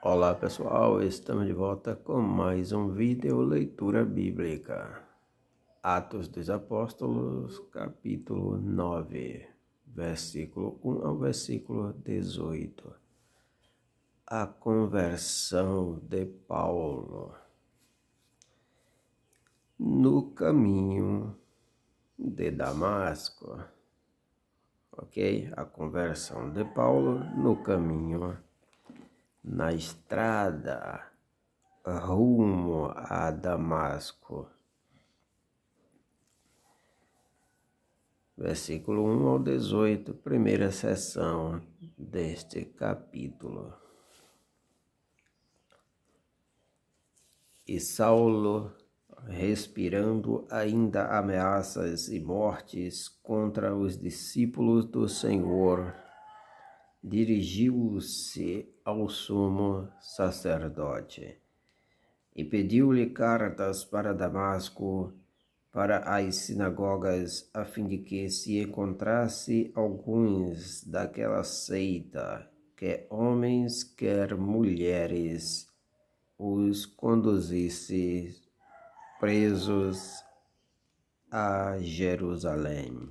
Olá pessoal, estamos de volta com mais um vídeo leitura bíblica. Atos dos Apóstolos, capítulo 9, versículo 1 ao versículo 18. A conversão de Paulo. No caminho de Damasco. OK? A conversão de Paulo no caminho na estrada rumo a Damasco. Versículo 1 ao 18, primeira sessão deste capítulo. E Saulo, respirando ainda ameaças e mortes contra os discípulos do Senhor, dirigiu-se ao sumo sacerdote e pediu-lhe cartas para Damasco, para as sinagogas, a fim de que se encontrasse alguns daquela seita, quer homens, quer mulheres, os conduzisse presos a Jerusalém.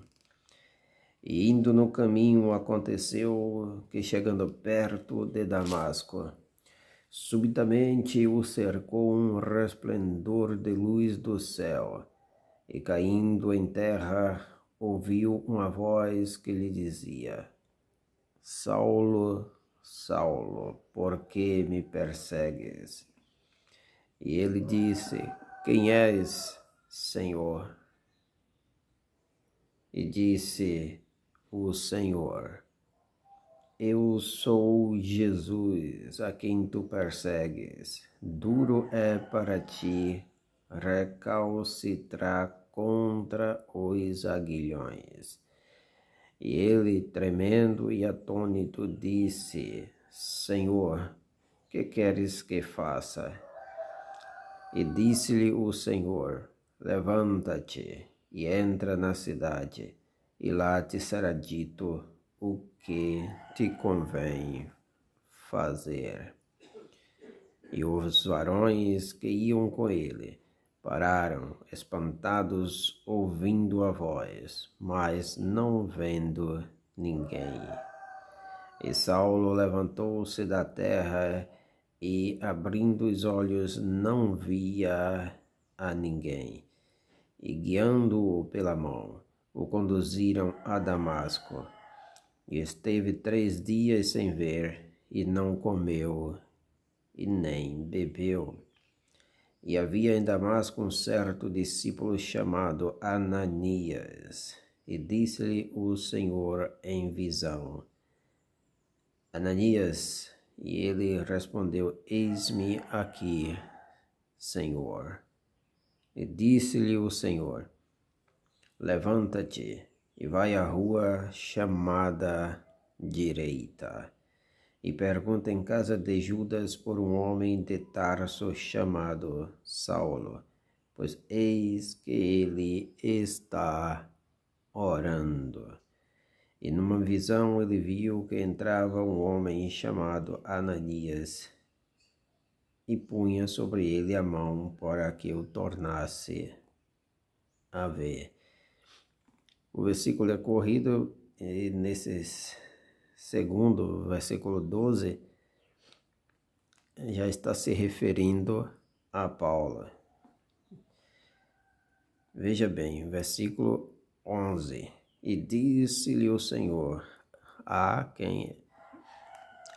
E indo no caminho aconteceu que chegando perto de Damasco, subitamente o cercou um resplendor de luz do céu, e caindo em terra, ouviu uma voz que lhe dizia: Saulo, Saulo, por que me persegues? E ele disse: Quem és, Senhor? E disse: o Senhor. Eu sou Jesus, a quem tu persegues. Duro é para ti recalcitrar contra os aguilhões. E ele, tremendo e atônito, disse: Senhor, que queres que faça? E disse-lhe o Senhor: Levanta-te e entra na cidade e lá te será dito o que te convém fazer. E os varões que iam com ele pararam, espantados, ouvindo a voz, mas não vendo ninguém. E Saulo levantou-se da terra e, abrindo os olhos, não via a ninguém. E guiando-o pela mão, o conduziram a Damasco. E esteve três dias sem ver, e não comeu, e nem bebeu. E havia em Damasco um certo discípulo chamado Ananias. E disse-lhe o Senhor em visão: Ananias. E ele respondeu: Eis-me aqui, Senhor. E disse-lhe o Senhor: Levanta-te e vai à rua chamada direita e pergunta em casa de Judas por um homem de Tarso chamado Saulo, pois eis que ele está orando. E numa visão ele viu que entrava um homem chamado Ananias e punha sobre ele a mão para que o tornasse a ver. O versículo é corrido e nesse segundo versículo 12 já está se referindo a Paulo. Veja bem, versículo 11. E disse-lhe o Senhor a quem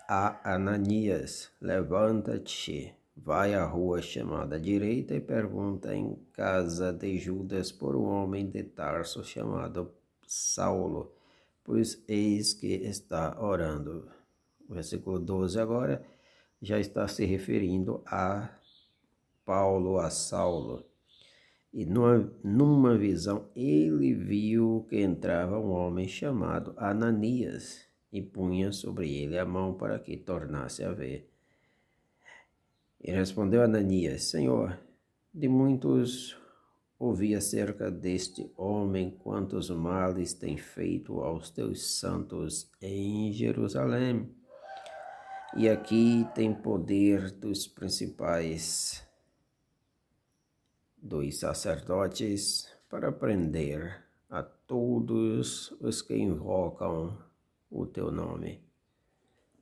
a Ananias: Levanta-te Vai à rua chamada direita e pergunta em casa de Judas por um homem de Tarso chamado Saulo, pois eis que está orando. O versículo 12 agora já está se referindo a Paulo, a Saulo. E numa, numa visão ele viu que entrava um homem chamado Ananias e punha sobre ele a mão para que tornasse a ver. E respondeu Ananias: Senhor, de muitos ouvi acerca deste homem quantos males tem feito aos teus santos em Jerusalém. E aqui tem poder dos principais, dos sacerdotes, para prender a todos os que invocam o teu nome.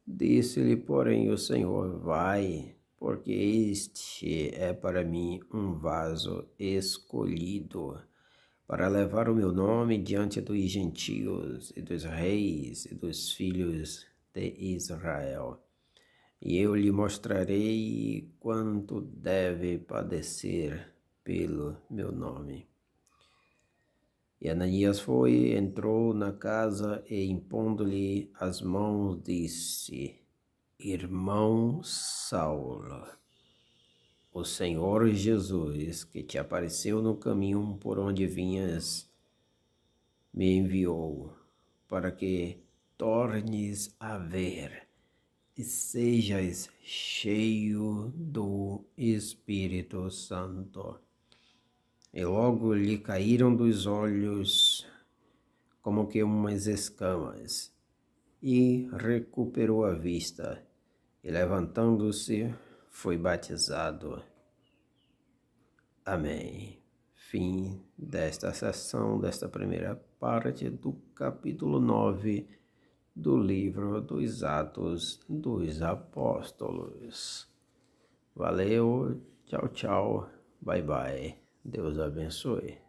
Disse-lhe, porém, o Senhor: Vai porque este é para mim um vaso escolhido para levar o meu nome diante dos gentios e dos reis e dos filhos de Israel. E eu lhe mostrarei quanto deve padecer pelo meu nome. E Ananias foi, entrou na casa e, impondo-lhe as mãos, disse: Irmão Saulo, o Senhor Jesus, que te apareceu no caminho por onde vinhas, me enviou para que tornes a ver e sejas cheio do Espírito Santo. E logo lhe caíram dos olhos como que umas escamas, e recuperou a vista e levantando-se, foi batizado. Amém. Fim desta sessão, desta primeira parte do capítulo 9 do livro dos Atos dos Apóstolos. Valeu, tchau, tchau, bye bye. Deus abençoe.